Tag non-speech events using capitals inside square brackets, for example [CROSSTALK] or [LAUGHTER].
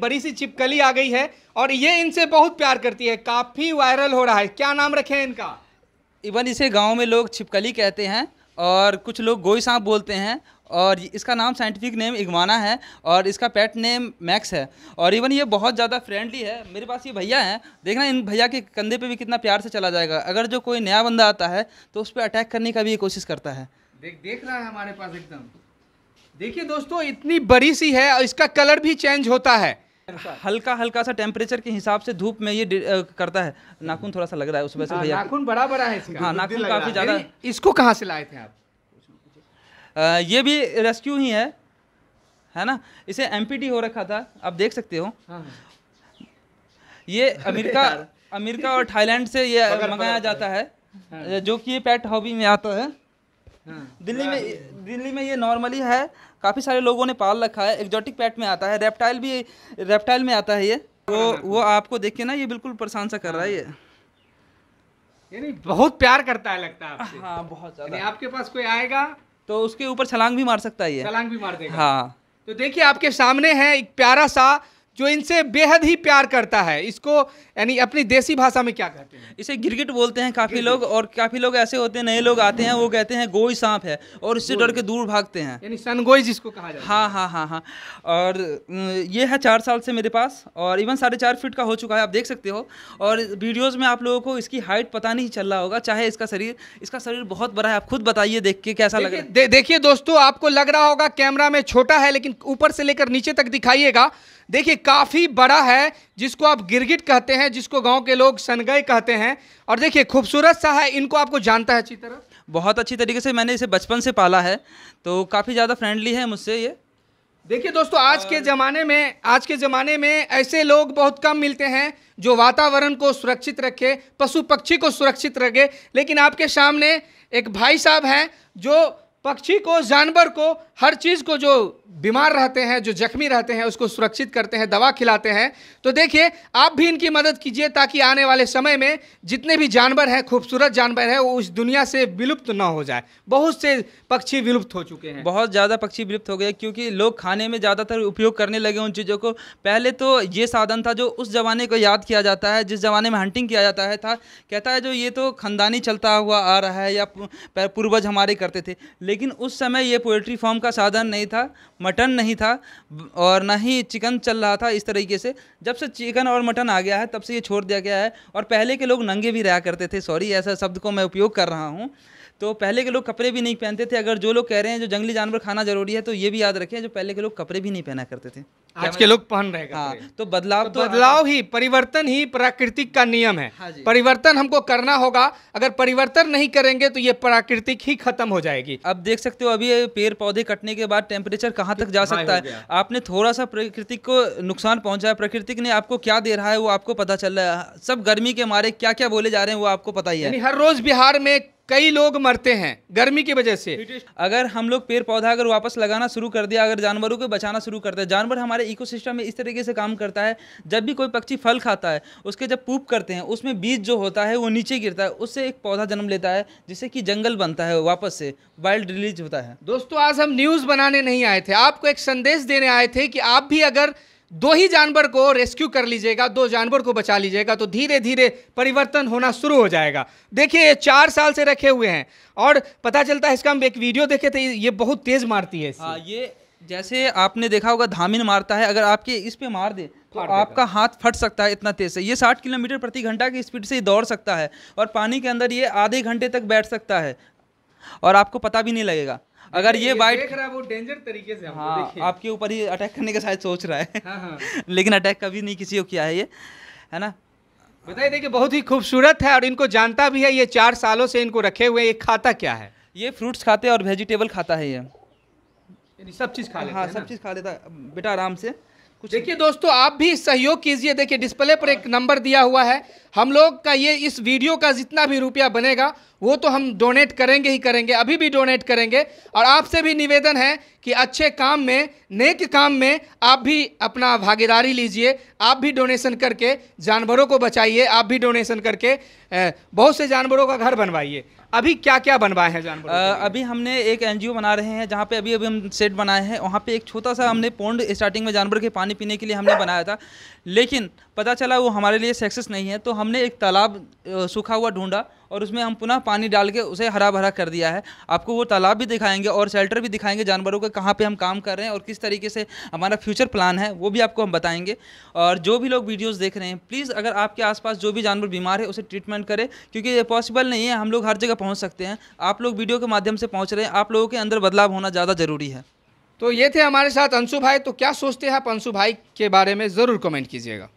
बड़ी सी चिपकली आ गई है और ये इनसे बहुत प्यार करती है काफ़ी वायरल हो रहा है क्या नाम रखे हैं इनका इवन इसे गांव में लोग छिपकली कहते हैं और कुछ लोग गोई सांप बोलते हैं और इसका नाम साइंटिफिक नेम इगवाना है और इसका पेट नेम मैक्स है और इवन ये बहुत ज़्यादा फ्रेंडली है मेरे पास ये भैया हैं देखना इन भैया के कंधे पे भी कितना प्यार से चला जाएगा अगर जो कोई नया बंदा आता है तो उस पर अटैक करने का भी ये कोशिश करता है देख देख रहा है हमारे पास एकदम देखिए दोस्तों इतनी बड़ी सी है और इसका कलर भी चेंज होता है हल्का हल्का सा टेम्परेचर के हिसाब से धूप में ये करता है नाखून थोड़ा सा लग रहा है उस वजह से हाँ, भैया नाखून बड़ा बड़ा है इसका हाँ नाखून काफ़ी ज़्यादा इसको कहाँ से लाए थे आप ये भी रेस्क्यू ही है है ना इसे एम हो रखा था आप देख सकते हो हाँ, हाँ। ये अमेरिका अमेरिका और थाईलैंड से ये [LAUGHS] मंगाया जाता है जो कि पेट हॉबी में आता है हाँ। दिल्ली में दिल्ली में ये नॉर्मली है काफ़ी सारे लोगों ने पाल रखा है एग्जॉटिक पैट में आता है रेप्टाइल भी रेप्टाइल में आता है ये वो वो आपको देखिए ना ये बिल्कुल परेशान सा कर रहा है ये यानी बहुत प्यार करता है लगता है आपसे हाँ बहुत ज़्यादा आपके पास कोई आएगा तो उसके ऊपर छलांग भी मार सकता है ये छलांग भी मार देगा हाँ तो देखिए आपके सामने है एक प्यारा सा जो इनसे बेहद ही प्यार करता है इसको यानी अपनी देसी भाषा में क्या कहते हैं इसे गिरगिट बोलते हैं काफ़ी लोग और काफ़ी लोग ऐसे होते हैं नए लोग आते हैं वो कहते हैं गोई सांप है और इससे डर के दूर भागते हैं यानी सनगोई जिसको कहा जाता हाँ हाँ हाँ हाँ और ये है चार साल से मेरे पास और इवन साढ़े चार फीट का हो चुका है आप देख सकते हो और वीडियोज़ में आप लोगों को इसकी हाइट पता नहीं चल रहा होगा चाहे इसका शरीर इसका शरीर बहुत बड़ा है आप खुद बताइए देख के कैसा लग रहा है देखिए दोस्तों आपको लग रहा होगा कैमरा में छोटा है लेकिन ऊपर से लेकर नीचे तक दिखाइएगा देखिए काफ़ी बड़ा है जिसको आप गिरगिट कहते हैं जिसको गांव के लोग सनगय कहते हैं और देखिए खूबसूरत सा है इनको आपको जानता है अच्छी तरह बहुत अच्छी तरीके से मैंने इसे बचपन से पाला है तो काफ़ी ज़्यादा फ्रेंडली है मुझसे ये देखिए दोस्तों आज के ज़माने में आज के ज़माने में ऐसे लोग बहुत कम मिलते हैं जो वातावरण को सुरक्षित रखे पशु पक्षी को सुरक्षित रखे लेकिन आपके सामने एक भाई साहब हैं जो पक्षी को जानवर को हर चीज़ को जो बीमार रहते हैं जो जख्मी रहते हैं उसको सुरक्षित करते हैं दवा खिलाते हैं तो देखिए आप भी इनकी मदद कीजिए ताकि आने वाले समय में जितने भी जानवर हैं खूबसूरत जानवर हैं वो उस दुनिया से विलुप्त ना हो जाए बहुत से पक्षी विलुप्त हो चुके हैं बहुत ज़्यादा पक्षी विलुप्त हो गए क्योंकि लोग खाने में ज़्यादातर उपयोग करने लगे उन चीज़ों को पहले तो ये साधन था जो उस ज़माने को याद किया जाता है जिस ज़माने में हंटिंग किया जाता है था कहता है जो ये तो ख़ानदानी चलता हुआ आ रहा है या पूर्वज हमारे करते थे लेकिन उस समय ये पोल्ट्री फार्म का साधन नहीं था मटन नहीं था और ना ही चिकन चल रहा था इस तरीके से जब से चिकन और मटन आ गया है तब से ये छोड़ दिया गया है और पहले के लोग नंगे भी रहा करते थे सॉरी ऐसा शब्द को मैं उपयोग कर रहा हूँ तो पहले के लोग कपड़े भी नहीं पहनते थे अगर जो लोग कह रहे हैं जो जंगली जानवर खाना जरूरी है तो ये भी याद रखें जो पहले के लोग कपड़े भी नहीं पहना करते थे आज के लोग पहन रहे हाँ, तो बदलाव तो, तो, बदलाव ही परिवर्तन ही प्राकृतिक का नियम है हाँ परिवर्तन हमको करना होगा अगर परिवर्तन नहीं करेंगे तो ये प्राकृतिक ही खत्म हो जाएगी अब देख सकते हो अभी पेड़ पौधे कटने के बाद टेम्परेचर कहाँ तक जा सकता है आपने थोड़ा सा प्रकृति को नुकसान पहुंचाया प्रकृति ने आपको क्या दे रहा है वो आपको पता चल रहा है सब गर्मी के मारे क्या क्या बोले जा रहे हैं वो आपको पता ही है हर रोज बिहार में कई लोग मरते हैं गर्मी की वजह से अगर हम लोग पेड़ पौधा अगर वापस लगाना शुरू कर दिया अगर जानवरों को बचाना शुरू करते हैं जानवर हमारे इकोसिस्टम में इस तरीके से काम करता है जब भी कोई पक्षी फल खाता है उसके जब पूप करते हैं उसमें बीज जो होता है वो नीचे गिरता है उससे एक पौधा जन्म लेता है जिससे कि जंगल बनता है वापस से वाइल्ड रिलीज होता है दोस्तों आज हम न्यूज़ बनाने नहीं आए थे आपको एक संदेश देने आए थे कि आप भी अगर दो ही जानवर को रेस्क्यू कर लीजिएगा दो जानवर को बचा लीजिएगा तो धीरे धीरे परिवर्तन होना शुरू हो जाएगा देखिए ये चार साल से रखे हुए हैं और पता चलता है इसका हम एक वीडियो देखे थे ये बहुत तेज़ मारती है हाँ ये जैसे आपने देखा होगा धामिन मारता है अगर आपके इस पे मार दे तो आपका हाथ फट सकता है इतना तेज से ये 60 किलोमीटर प्रति घंटा की स्पीड से दौड़ सकता है और पानी के अंदर ये आधे घंटे तक बैठ सकता है और आपको पता भी नहीं लगेगा अगर ये बाइट देख रहा है वो डेंजर तरीके से हाँ आपके ऊपर ही अटैक करने का शायद सोच रहा है हाँ हाँ। [LAUGHS] लेकिन अटैक कभी नहीं किसी को किया है ये है ना बताइए देखिए बहुत ही खूबसूरत है और इनको जानता भी है ये चार सालों से इनको रखे हुए ये खाता क्या है ये फ्रूट्स खाते और वेजिटेबल खाता है ये सब चीज़ खा लेता हाँ सब चीज़ खा लेता बेटा आराम से कुछ देखिए दोस्तों आप भी सहयोग कीजिए देखिए डिस्प्ले पर एक नंबर दिया हुआ है हम लोग का ये इस वीडियो का जितना भी रुपया बनेगा वो तो हम डोनेट करेंगे ही करेंगे अभी भी डोनेट करेंगे और आपसे भी निवेदन है कि अच्छे काम में नेक काम में आप भी अपना भागीदारी लीजिए आप भी डोनेशन करके जानवरों को बचाइए आप भी डोनेशन करके बहुत से जानवरों का घर बनवाइए अभी क्या क्या बनवाए हैं जानवर अभी हमने एक एनजीओ बना रहे हैं जहाँ पे अभी अभी हम सेट बनाए हैं वहाँ पे एक छोटा सा हमने पोंड स्टार्टिंग में जानवर के पानी पानी पीने के लिए हमने बनाया था लेकिन पता चला वो हमारे लिए सक्सेस नहीं है तो हमने एक तालाब सूखा हुआ ढूंढा और उसमें हम पुनः पानी डाल के उसे हरा भरा कर दिया है आपको वो तालाब भी दिखाएंगे और शेल्टर भी दिखाएंगे जानवरों के कहाँ पे हम काम कर रहे हैं और किस तरीके से हमारा फ्यूचर प्लान है वो भी आपको हम बताएंगे और जो भी लोग वीडियोस देख रहे हैं प्लीज़ अगर आपके आसपास जो भी जानवर बीमार है उसे ट्रीटमेंट करें क्योंकि ये पॉसिबल नहीं है हम लोग हर जगह पहुँच सकते हैं आप लोग वीडियो के माध्यम से पहुँच रहे हैं आप लोगों के अंदर बदलाव होना ज़्यादा ज़रूरी है तो ये थे हमारे साथ अंशु भाई तो क्या सोचते हैं आप अंशु भाई के बारे में ज़रूर कमेंट कीजिएगा